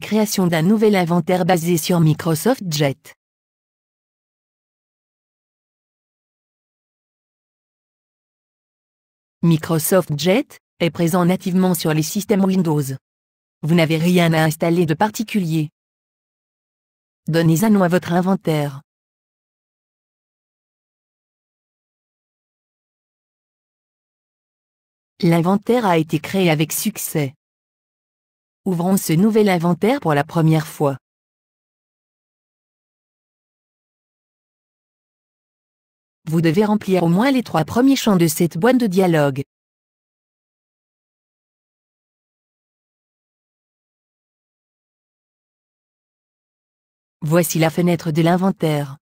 création d'un nouvel inventaire basé sur Microsoft Jet. Microsoft Jet est présent nativement sur les systèmes Windows. Vous n'avez rien à installer de particulier. Donnez un nom à votre inventaire. L'inventaire a été créé avec succès. Ouvrons ce nouvel inventaire pour la première fois. Vous devez remplir au moins les trois premiers champs de cette boîte de dialogue. Voici la fenêtre de l'inventaire.